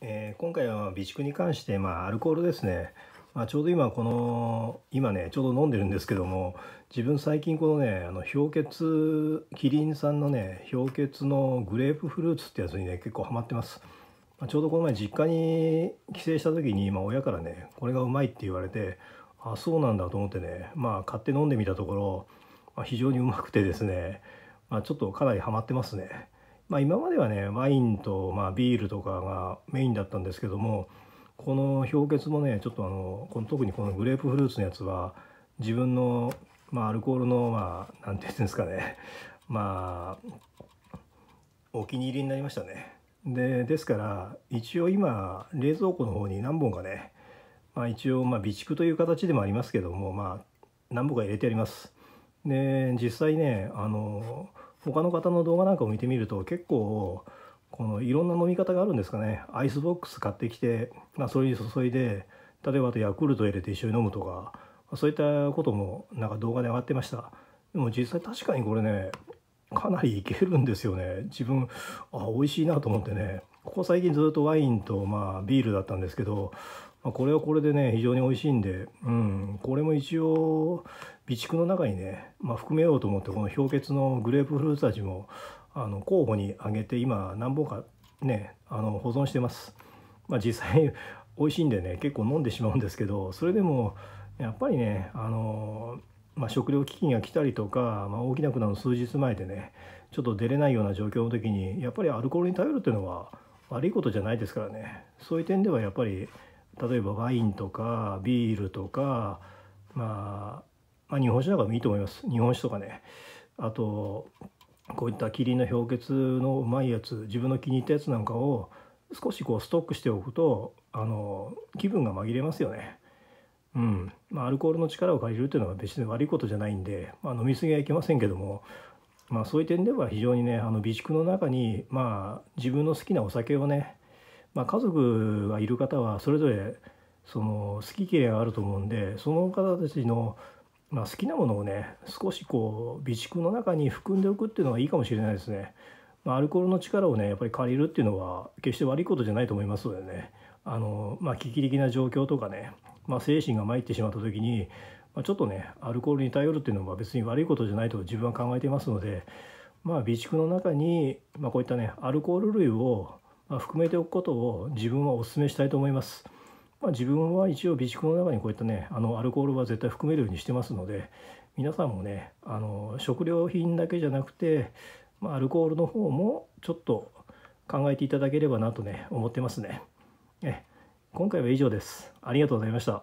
えー、今回は備蓄に関して、まあ、アルコールですね、まあ、ちょうど今この今ねちょうど飲んでるんですけども自分最近このねあの氷結キリンさんのね氷結のグレープフルーツってやつにね結構ハマってます、まあ、ちょうどこの前実家に帰省した時に今親からねこれがうまいって言われてあそうなんだと思ってねまあ買って飲んでみたところ、まあ、非常にうまくてですね、まあ、ちょっとかなりハマってますねまあ、今まではねワインと、まあ、ビールとかがメインだったんですけどもこの氷結もねちょっとあのこの特にこのグレープフルーツのやつは自分の、まあ、アルコールのまあ何て言うんですかねまあお気に入りになりましたね。でですから一応今冷蔵庫の方に何本かね、まあ、一応まあ備蓄という形でもありますけども、まあ、何本か入れてあります。で実際ねあの他の方の動画なんかを見てみると結構このいろんな飲み方があるんですかねアイスボックス買ってきて、まあ、それに注いで例えばあとヤクルト入れて一緒に飲むとかそういったこともなんか動画で上がってましたでも実際確かにこれねかなりいけるんですよね自分あ美味しいなと思ってねここ最近ずっとワインとまあビールだったんですけどまあ、これはこれでね非常に美味しいんで、うん、これも一応備蓄の中にね、まあ、含めようと思ってこの氷結のグレープフルーツ味もあの候補に挙げて今何本かねあの保存してます、まあ、実際美味しいんでね結構飲んでしまうんですけどそれでもやっぱりねあの、まあ、食料危機が来たりとか、まあ、大きな船の数日前でねちょっと出れないような状況の時にやっぱりアルコールに頼るっていうのは悪いことじゃないですからねそういう点ではやっぱり例えばワインとかビールとか、まあ、まあ日本酒なんかもいいと思います日本酒とかねあとこういったキリンの氷結のうまいやつ自分の気に入ったやつなんかを少しこうストックしておくとあの気分が紛れますよね。うんまあ、アルコールの力を借りるというのは別に悪いことじゃないんで、まあ、飲み過ぎはいけませんけども、まあ、そういう点では非常にねあの備蓄の中に、まあ、自分の好きなお酒をねまあ、家族がいる方はそれぞれその好き嫌いがあると思うんでその方たちの、まあ、好きなものをね少しこう備蓄の中に含んでおくっていうのがいいかもしれないですね。まあ、アルコールの力をねやっぱり借りるっていうのは決して悪いことじゃないと思いますのでねあの、まあ、危機的な状況とかね、まあ、精神が参ってしまった時に、まあ、ちょっとねアルコールに頼るっていうのは別に悪いことじゃないと自分は考えていますので、まあ、備蓄の中に、まあ、こういったねアルコール類をまあ、含めておくことを自分はお勧めしたいと思います。まあ、自分は一応備蓄の中にこういったねあのアルコールは絶対含めるようにしてますので皆さんもねあの食料品だけじゃなくて、まあ、アルコールの方もちょっと考えていただければなとね思ってますね。ね今回は以上です。ありがとうございました。